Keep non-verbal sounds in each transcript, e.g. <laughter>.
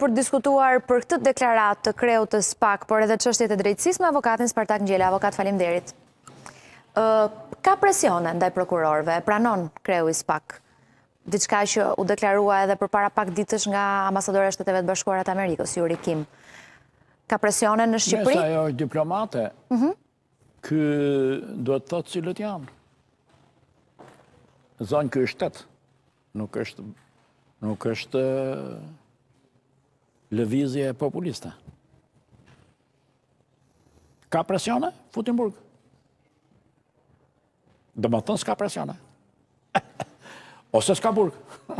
për diskutuar për këtë deklarat të kreut të spak, por edhe qështet e drejtsis me avokatin Spartak Njela, avokat falim derit. Ka presione ndaj prokurorve, pranon kreu i spak, diçka që u deklarua edhe për para pak ditësh nga ambasador e shteteve të bashkuarat Amerikës, juri kim. Ka presione në Shqipëri? Nesa jo është diplomate, mhm. kë do të thotë cilët janë. Zonë kështetë, nuk është... Nuk është lëvizje populiste. Ka presjone, Futimburg? Dë më thënë s'ka presjone. <laughs> Ose s'ka burg, <laughs>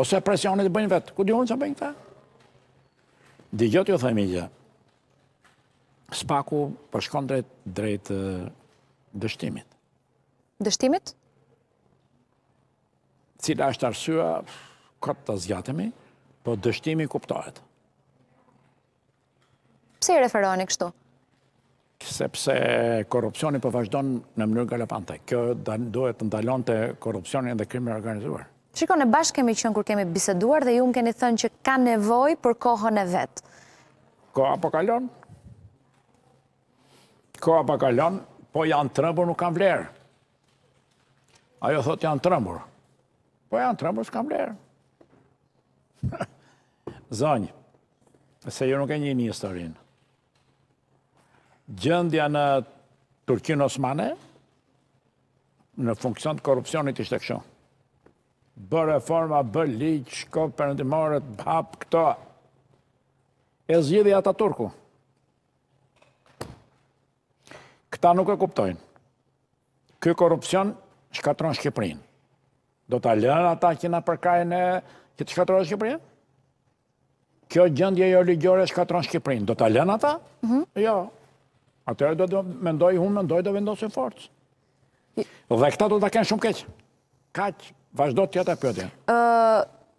ose presjone të bëjnë vetë. Ku di unë që bëjnë të? Dijot ju thëmi gjë. Spaku përshkon drejt drejt dështimit. Dështimit? Cila është arsua, këtë të zgjatemi, po dështimi kuptojtë pse i referoni kështu? Sepse korupcioni për po vazhdon në mënyrë galopante. Kjo duhet të ndalon të korupcioni dhe krimi organizuar. Shiko, në bashkë kemi qënë kur kemi biseduar dhe ju më keni thënë që ka nevoj për kohën e vetë. Ko apo kalon? Ko apo kalon, po janë trëmbur nuk kam vlerë. Ajo thot janë trëmbur. Po janë trëmbur s'kam vlerë. <laughs> Zonjë, se ju nuk e një një historinë gjëndja në Turkinë Osmane, në funksion të korupcionit ishte kësho. Bërë reforma, bë liqë, shko përëndimorët, bëhapë këto. E zhjidhja ata Turku. Këta nuk e kuptojnë. Këj korupcion shkatron Shqiprinë. Do të lënë ata që në përkajnë e që të jo shkatron Shqiprinë? Kjo gjëndje jo oligjore shkatron Shqiprinë. Do të lënë ata? Mhm. Jo. Jo atëherë do të mendoj, unë mendoj do vendosë e forcë. Dhe këta do të kenë shumë keqë. Kaqë, vazhdo të jetë e pjotja.